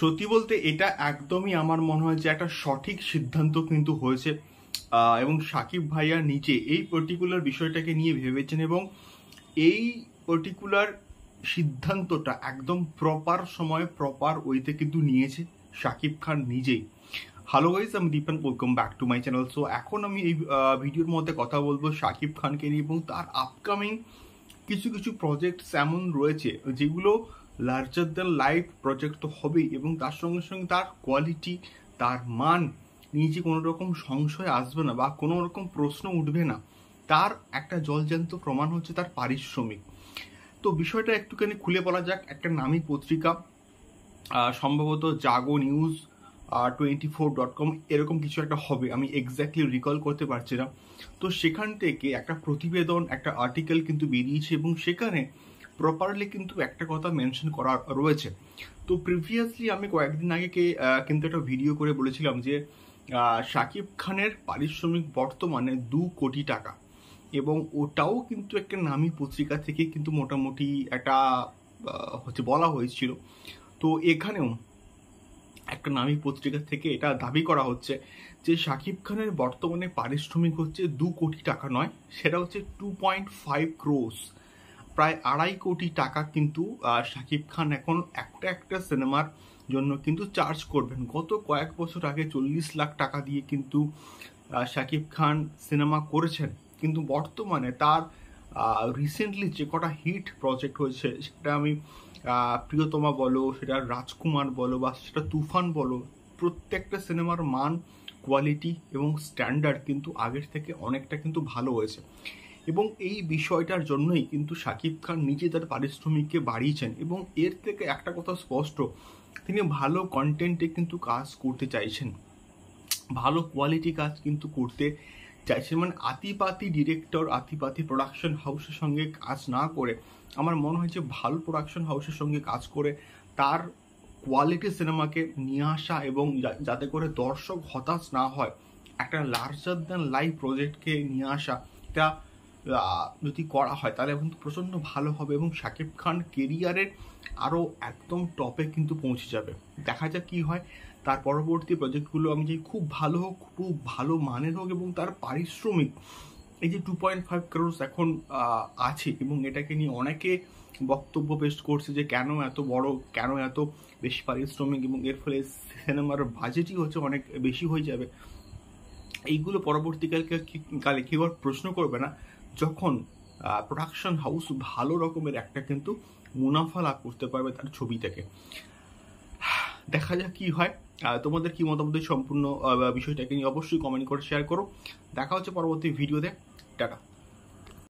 সত্যি বলতে এটা একদমই আমার মনে হয় যে একটা সঠিক সিদ্ধান্ত কিন্তু হয়েছে এবং সাকিব ভাইয়া নিজে এই পার্টিকুলার বিষয়টাকে নিয়ে ভেবেছেন এবং এই পার্টিকুলার সিদ্ধান্তটা একদম প্রপার সময়ে প্রপার ওইতে কিন্তু নিয়েছে সাকিব খান নিজেই হ্যালো গাইজ আমি Dipan welcome back to my channel so এখন আমি এই ভিডিওর মধ্যে কথা বলবো সাকিব খানকে নিয়ে এবং তার আপকামিং কিছু কিছু প্রজেক্টস এমন রয়েছে যেগুলো লার্জার দ্যান লাইফ প্রজেক্ট তো হবেই এবং তার সঙ্গে সঙ্গে তার কোয়ালিটি তার মান নিজে কোনো রকম সংশয় আসবে না বা কোনো রকম প্রশ্ন উঠবে না তার একটা জলজ্যান্ত প্রমাণ হচ্ছে তার পারিশ্রমিক তো বিষয়টা একটুখানি খুলে বলা যাক একটা নামী পত্রিকা সম্ভবত Jago news twenty four dot com এরকম কিছু একটা হবে আমি এক্স্যাক্টলি রিকল করতে পারছি না তো সেখান থেকে একটা প্রতিবেদন একটা আর্টিকেল কিন্তু বেরিয়েছে এবং সেখানে প্রপারলি কিন্তু একটা কথা মেনশন করা রয়েছে তো প্রিভিয়াসলি আমি কয়েকদিন আগে কিন্তু একটা ভিডিও করে বলেছিলাম যে শাকিব খানের পারিশ্রমিক বর্তমানে দু কোটি টাকা এবং ওটাও কিন্তু একটা নামি পত্রিকা থেকে কিন্তু মোটামুটি একটা হচ্ছে বলা হয়েছিল তো এখানেও একটা নামী পত্রিকা থেকে এটা দাবি করা হচ্ছে যে শাকিব খানের বর্তমানে পারিশ্রমিক হচ্ছে দু কোটি টাকা নয় সেটা হচ্ছে টু পয়েন্ট ফাইভ ক্রোস প্রায় আড়াই কোটি টাকা কিন্তু শাকিব খান এখন একটা একটা সিনেমার জন্য কিন্তু চার্জ করবেন গত কয়েক বছর আগে চল্লিশ লাখ টাকা দিয়ে কিন্তু শাকিব খান সিনেমা করেছেন কিন্তু বর্তমানে তার রিসেন্টলি যে কটা হিট প্রজেক্ট হয়েছে সেটা আমি প্রিয়তমা বলো সেটা রাজকুমার বলো বা সেটা তুফান বলো প্রত্যেকটা সিনেমার মান কোয়ালিটি এবং স্ট্যান্ডার্ড কিন্তু আগের থেকে অনেকটা কিন্তু ভালো হয়েছে এবং এই বিষয়টার জন্যই কিন্তু শাকিব খান নিজে তার পারিশ্রমিককে বাড়িয়েছেন এবং এর থেকে একটা কথা স্পষ্ট তিনি ভালো কন্টেন্টে কিন্তু কাজ করতে চাইছেন ভালো কোয়ালিটি কাজ কিন্তু করতে চাইছেন মানে আতিপাতি ডিরেক্টর আতিপাতি প্রোডাকশন হাউসের সঙ্গে কাজ না করে আমার মনে হয় যে ভালো প্রোডাকশন হাউসের সঙ্গে কাজ করে তার কোয়ালিটি সিনেমাকে নিয়ে আসা এবং যাতে করে দর্শক হতাশ না হয় একটা লার্জার দ্যান লাইভ প্রজেক্টকে নিয়ে আসা এটা যদি করা হয় তাহলে কিন্তু প্রচণ্ড ভালো হবে এবং শাকিব খান কেরিয়ারের আরও একদম টপে কিন্তু পৌঁছে যাবে দেখা যাক কী হয় তার পরবর্তী প্রজেক্টগুলো আমি যে খুব ভালো হোক খুব ভালো মানের হোক এবং তার পারিশ্রমিক এই যে টু পয়েন্ট ফাইভ ক্রোস এখন আছে এবং এটাকে নিয়ে অনেকে বক্তব্য পেশ করছে যে কেন এত বড় কেন এত বেশি পারিশ্রমিক এবং এর ফলে সিনেমার বাজেটই হচ্ছে অনেক বেশি হয়ে যাবে এইগুলো পরবর্তীকালকে কালে কেউ আর প্রশ্ন করবে না যখন প্রোডাকশন হাউস ভালো রকমের একটা কিন্তু মুনাফা লাভ করতে পারবে তার ছবি থেকে দেখা যাক কি হয় তোমাদের কি মতামত সম্পূর্ণ বিষয়টাকে নিয়ে অবশ্যই কমেন্ট করে শেয়ার করো দেখা হচ্ছে পরবর্তী ভিডিওতে টাটা